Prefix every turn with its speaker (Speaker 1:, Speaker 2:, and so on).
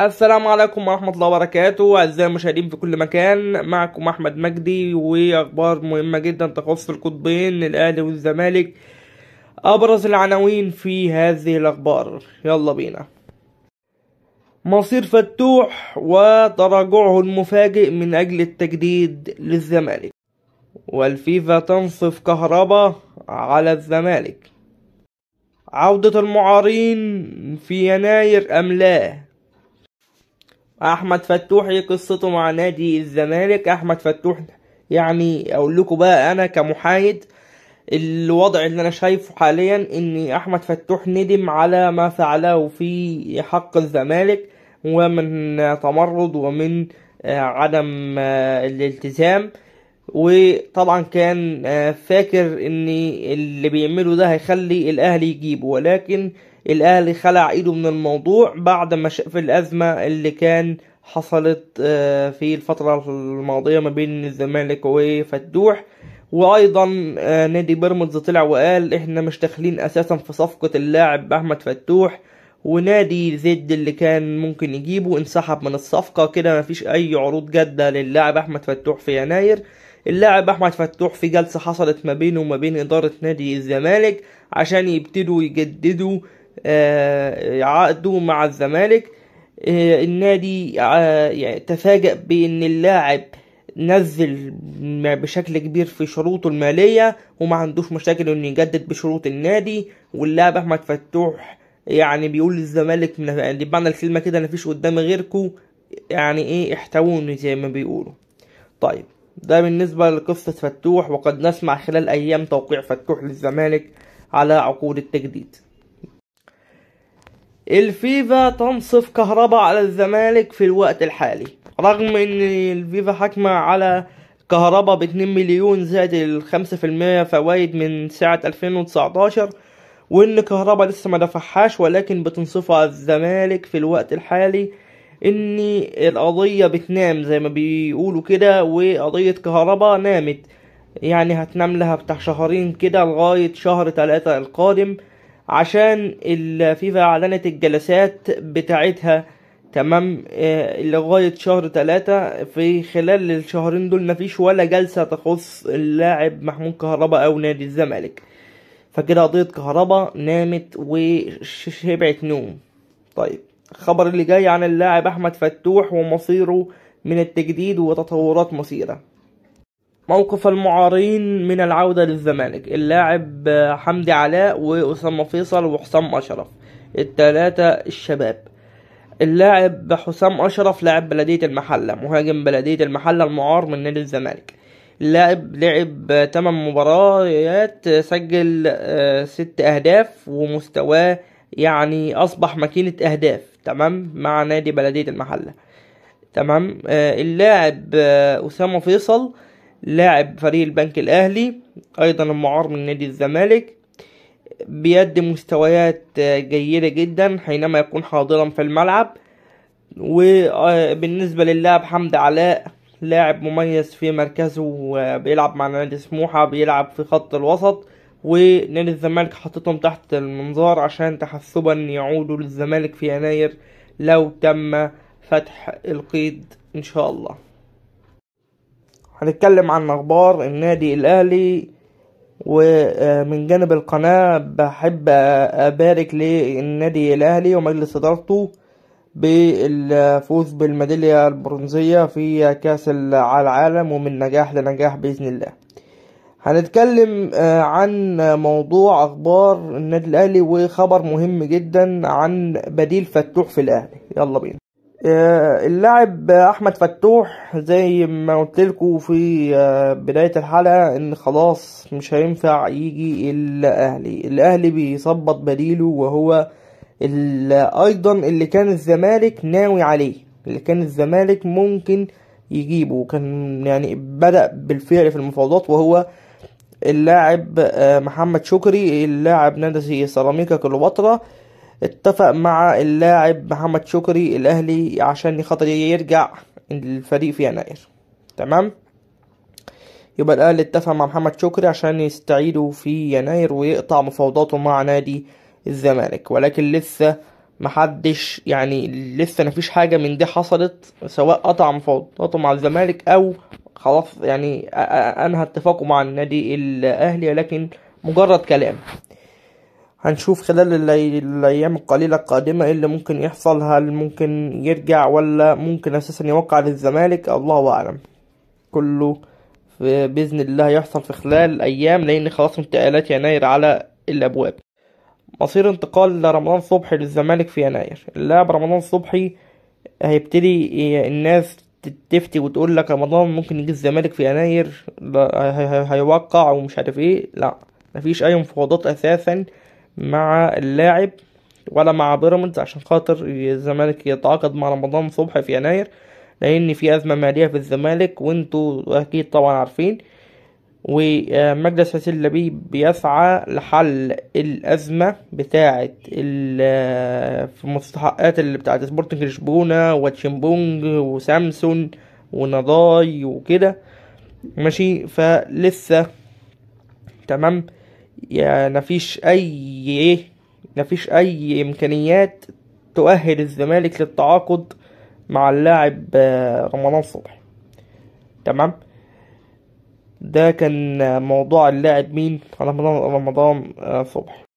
Speaker 1: السلام عليكم ورحمة الله وبركاته أعزائي المشاهدين في كل مكان معكم أحمد مجدي وأخبار مهمة جدا تخص القطبين الأهلي والزمالك أبرز العناوين في هذه الأخبار يلا بينا مصير فتوح وتراجعه المفاجئ من أجل التجديد للزمالك والفيفا تنصف كهربا على الزمالك عودة المعارين في يناير أم لا احمد فتوح ايه قصته مع نادي الزمالك احمد فتوح يعني اقول لكم بقى انا كمحايد الوضع اللي انا شايفه حاليا ان احمد فتوح ندم على ما فعله في حق الزمالك ومن تمرد ومن آه، عدم آه، الالتزام وطبعا كان آه، فاكر ان اللي بيعمله ده هيخلي الاهلي يجيبه ولكن الاهلي خلع ايده من الموضوع بعد ما شاف الازمه اللي كان حصلت آه، في الفترة الماضية ما بين الزمالك وفتوح وايضا آه، نادي بيراميدز طلع وقال احنا مش داخلين اساسا في صفقة اللاعب احمد فتوح ونادي زد اللي كان ممكن يجيبه انسحب من الصفقة كده مفيش اي عروض جادة للاعب احمد فتوح في يناير اللاعب احمد فتوح في جلسة حصلت ما بينه وما بين ادارة نادي الزمالك عشان يبتدوا يجددوا آه، عقده مع الزمالك آه، النادي آه، يعني تفاجأ بأن اللاعب نزل بشكل كبير في شروطه المالية وما عندوش مشاكل انه يجدد بشروط النادي واللاعب احمد فتوح يعني بيقول للزمالك يعني بمعنى الكلمة كده انا فيش قدامي غيركو يعني ايه احتووني زي ما بيقولوا طيب ده بالنسبة لقصة فتوح وقد نسمع خلال ايام توقيع فتوح للزمالك على عقود التجديد الفيفا تنصف كهربا على الزمالك في الوقت الحالي رغم ان الفيفا حاكمة على كهربا باتنين مليون زائد الخمسة في المية فوايد من ساعة الفين وتسعتاشر وان كهربا لسه ما دفعهاش ولكن بتنصفها على الزمالك في الوقت الحالي ان القضية بتنام زي ما بيقولوا كده وقضية كهربا نامت يعني هتنام لها بتاع شهرين كده لغاية شهر تلاتة القادم عشان الفيفا اعلنت الجلسات بتاعتها تمام آه، لغاية شهر تلاتة في خلال الشهرين دول مفيش ولا جلسة تخص اللاعب محمود كهربا أو نادي الزمالك فكده قضية كهربا نامت وشبعت نوم طيب الخبر اللي جاي عن اللاعب أحمد فتوح ومصيره من التجديد وتطورات مصيره موقف المعارين من العودة للزمالك اللاعب حمدي علاء وأسامة فيصل وحسام أشرف التلاتة الشباب اللاعب حسام أشرف لاعب بلدية المحلة مهاجم بلدية المحلة المعار من نادي الزمالك اللاعب لعب 8 مباريات سجل آه، ست أهداف ومستواه يعني أصبح ماكينة أهداف تمام مع نادي بلدية المحلة تمام آه، اللاعب آه، أسامة فيصل لاعب فريق البنك الاهلي ايضا المعار من نادي الزمالك بيقدم مستويات آه، جيدة جدا حينما يكون حاضرا في الملعب وبالنسبة للاعب حمد علاء لاعب مميز في مركزه آه، بيلعب مع نادي سموحة بيلعب في خط الوسط ونادي الزمالك حطتهم تحت المنظار عشان تحسبا يعودوا للزمالك في يناير لو تم فتح القيد ان شاء الله هنتكلم عن اخبار النادي الاهلي ومن جانب القناة بحب أبارك للنادي الأهلي ومجلس إدارته بالفوز بالميدالية البرونزية في كأس العالم ومن نجاح لنجاح بإذن الله هنتكلم آه، عن موضوع أخبار النادي الأهلي وخبر مهم جدا عن بديل فتوح في الأهلي يلا بينا آه، اللاعب احمد فتوح زي ما قلت لكم في آه، بدايه الحلقه ان خلاص مش هينفع يجي الاهلي الاهلي بيظبط بديله وهو ايضا اللي كان الزمالك ناوي عليه اللي كان الزمالك ممكن يجيبه كان يعني بدا بالفعل في المفاوضات وهو اللاعب آه، محمد شكري اللاعب نادي سيراميكا كليوباترا اتفق مع اللاعب محمد شكري الاهلي عشان خاطر يرجع الفريق في يناير تمام يبقى الاهلي اتفق مع محمد شكري عشان يستعيده في يناير ويقطع مفاوضاته مع نادي الزمالك ولكن لسه محدش يعني لسه مفيش حاجة من دي حصلت سواء قطع مفاوضاته مع الزمالك أو خلاص يعني أنهى اتفاقه مع النادي الأهلي ولكن مجرد كلام هنشوف خلال الايام القليله القادمه ايه اللي ممكن يحصل هل ممكن يرجع ولا ممكن اساسا يوقع للزمالك الله اعلم كله باذن الله يحصل في خلال الايام لان خلاص انتقالات يناير على الابواب مصير انتقال لرمضان صبحي للزمالك في يناير اللاعب رمضان صبحي هيبتدي الناس تفتي وتقول لك رمضان ممكن يجي الزمالك في يناير هيوقع ومش عارف ايه لا مفيش اي مفاوضات اساسا مع اللاعب ولا مع بيراميدز عشان خاطر الزمالك يتعاقد مع رمضان صبحي في يناير لان في ازمه ماليه في الزمالك وانتوا اكيد طبعا عارفين ومجلس حسين لبيب بيسعى لحل الأزمة بتاعة في المستحقات اللي بتاعة سبورتنج لشبونة وتشيمبونج وسامسون ونضاي وكده ماشي فلسه تمام يعني مفيش أي مفيش أي إمكانيات تؤهل الزمالك للتعاقد مع اللاعب آه، رمضان صبحي تمام ده كان موضوع اللاعب مين رمضان رمضان آه، صبحي